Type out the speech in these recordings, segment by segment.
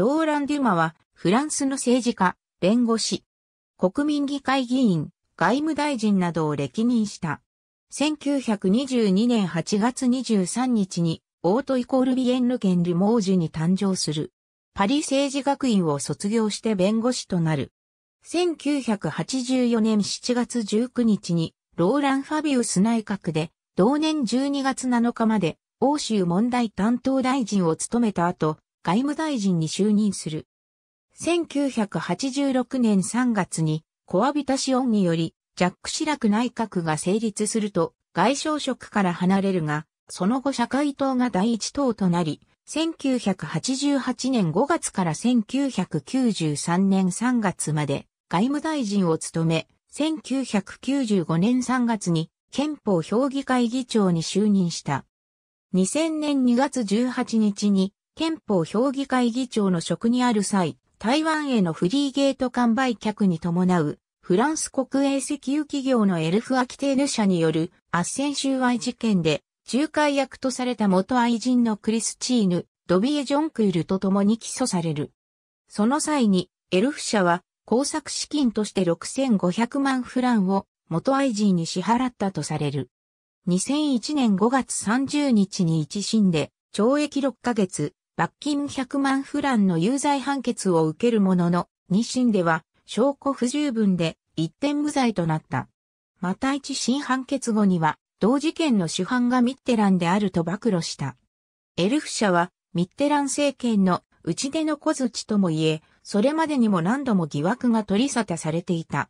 ローラン・デュマは、フランスの政治家、弁護士、国民議会議員、外務大臣などを歴任した。1922年8月23日に、オートイコールビエンヌン・ルモージュに誕生する。パリ政治学院を卒業して弁護士となる。1984年7月19日に、ローラン・ファビウス内閣で、同年12月7日まで、欧州問題担当大臣を務めた後、外務大臣に就任する。1986年3月に、コアビタシオンにより、ジャック・シラク内閣が成立すると、外省職から離れるが、その後社会党が第一党となり、1988年5月から1993年3月まで外務大臣を務め、1995年3月に憲法評議会議長に就任した。2000年2月18日に憲法評議会議長の職にある際、台湾へのフリーゲート完売客に伴う、フランス国営石油企業のエルフ・アキテーヌ社による圧旋収賄事件で、仲介役とされた元愛人のクリスチーヌ、ドビエ・ジョンクールと共に起訴される。その際に、エルフ社は、工作資金として6500万フランを元愛人に支払ったとされる。2001年5月30日に一審で、懲役6ヶ月、罰金100万フランの有罪判決を受けるものの、日審では証拠不十分で一点無罪となった。また一審判決後には、同事件の主犯がミッテランであると暴露した。エルフ社は、ミッテラン政権の打ち出の小槌ともいえ、それまでにも何度も疑惑が取り沙汰されていた。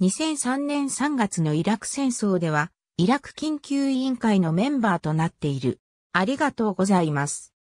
2003年3月のイラク戦争では、イラク緊急委員会のメンバーとなっている。ありがとうございます。